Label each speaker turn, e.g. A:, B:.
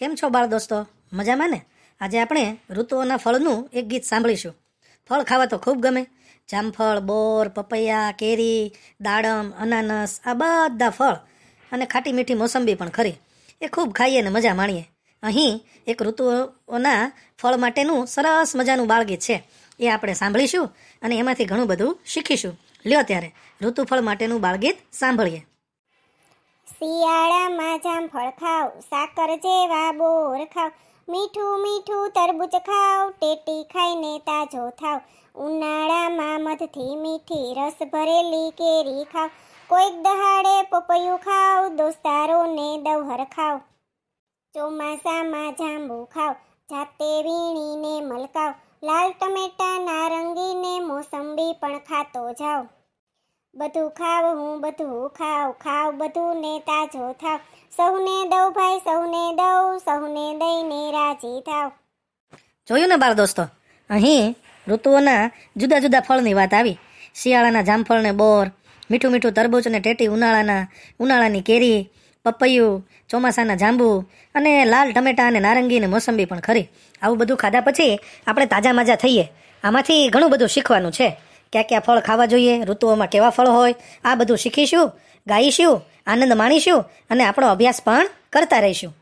A: કેમ છો બાળ દોસ્તો મજામાં ને આજે આપણે ઋતુઓના ફળનું એક ગીત સાંભળીશું ફળ ખાવા તો ખૂબ ગમે જામફળ બોર પપૈયા કેરી દાડમ અનાનસ આ બધા ફળ અને ખાટી મીઠી મોસંબી પણ ખરી એ ખૂબ ખાઈએ અને મજા માણીએ અહીં એક ઋતુઓના ફળ માટેનું સરસ મજાનું બાળગીત છે એ આપણે સાંભળીશું અને એમાંથી ઘણું બધું શીખીશું લ્યો ત્યારે ઋતુફળ માટેનું બાળગીત સાંભળીએ
B: શિયાળામાં જામફળ ખાવ સાકર જેવા બોર ખાવ મીઠું મીઠું તરબૂચ ખાવ ટેટી ખાઈને તાજો થાવ ઉનાળામાં મધથી મીઠી રસ ભરેલી કેરી ખાવ કોઈક દહાડે પપૈયું ખાવ દોસ્તારોને દવહર ખાવ ચોમાસામાં જાંબુ ખાવ જાતે વીણીને મલકાવ લાલ ટમેટા નારંગીને મોસંબી પણ ખાતો જાઓ બધું ખાવ હું બધું ખાવ ખાવ બધું ને તાજો થાવ સૌને દઉં ભાઈ સૌને દઉં સૌને દઈને રાજી થાવ
A: જોયું ને બાળ દોસ્તો અહીં ઋતુઓના જુદા જુદા ફળની વાત આવી શિયાળાના જામફળને બોર મીઠું મીઠું તરબૂચ ને ટેટી ઉનાળાના ઉનાળાની કેરી પપૈયું ચોમાસાના જાંબુ અને લાલ ટમેટા અને નારંગી અને મોસંબી પણ ખરી આવું બધું ખાધા પછી આપણે તાજા માજા થઈએ આમાંથી ઘણું બધું શીખવાનું છે કયા કયા ફળ ખાવા જોઈએ ઋતુઓમાં કેવા ફળ હોય આ બધું શીખીશું ગાઈશું આનંદ માણીશું અને આપણો અભ્યાસ પણ કરતા રહીશું